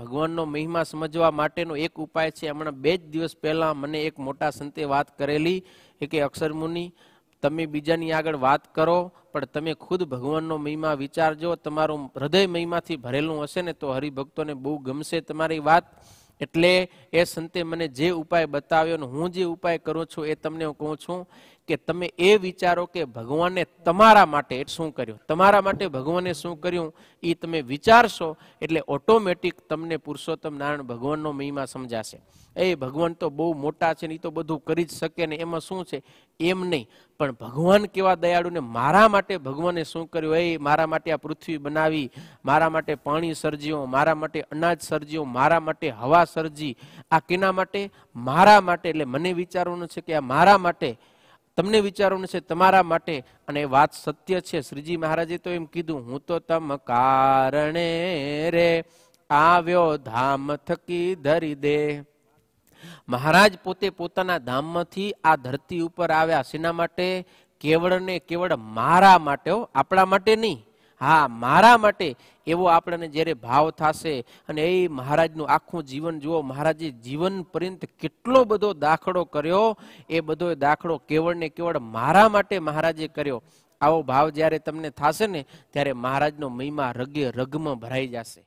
ભગવાનનો મહિમા સમજવા માટેનો એક ઉપાય છે હમણાં બે જ દિવસ પહેલાં મને એક મોટા સંતે વાત કરેલી એ કે અક્ષરમુનિ તમે બીજાની આગળ વાત કરો પણ તમે ખુદ ભગવાનનો મહિમા વિચારજો તમારું હૃદય મહિમાથી ભરેલું હશે ને તો હરિભક્તોને બહુ ગમશે તમારી વાત એટલે એ સંતે મને જે ઉપાય બતાવ્યો ને હું જે ઉપાય કરું છું એ તમને હું કહું છું કે તમે એ વિચારો કે ભગવાને તમારા માટે શું કર્યું તમારા માટે ભગવાને શું કર્યું એ તમે વિચારશો એટલે ઓટોમેટિક તમને પુરુષોત્તમ નારાયણ ભગવાનનો મહિમા સમજાશે એ ભગવાન તો બહુ મોટા છે ને એ તો બધું કરી જ શકે ને એમાં શું છે એમ નહીં પણ ભગવાન કેવા દયાળુ ને મારા માટે ભગવાને શું કર્યું એ મારા માટે આ પૃથ્વી બનાવી મારા માટે પાણી સર્જ્યું મારા માટે અનાજ સર્જ્યું મારા માટે હવા સરજી આ કેના માટે મારા માટે એટલે મને વિચારવાનું છે કે આ મારા માટે તમને વિચારવાનું છે તમારા માટે અને વાત સત્ય છે શ્રીજી મહારાજે તો એમ કીધું હું તો તમ કારણે રે આવ્યો ધામ થકી ધરી દે મહારાજ પોતે પોતાના ધામમાંથી આ ધરતી ઉપર આવ્યા શેના માટે કેવળ ને કેવળ મારા માટે આપણા માટે નહીં હા મારા માટે એવો આપણને જ્યારે ભાવ થશે અને એ મહારાજનું આખું જીવન જુઓ મહારાજે જીવન પર્યંત કેટલો બધો દાખલો કર્યો એ બધો દાખલો કેવળ ને કેવળ મારા માટે મહારાજે કર્યો આવો ભાવ જ્યારે તમને થશે ને ત્યારે મહારાજનો મહિમા રગે રગમાં ભરાઈ જશે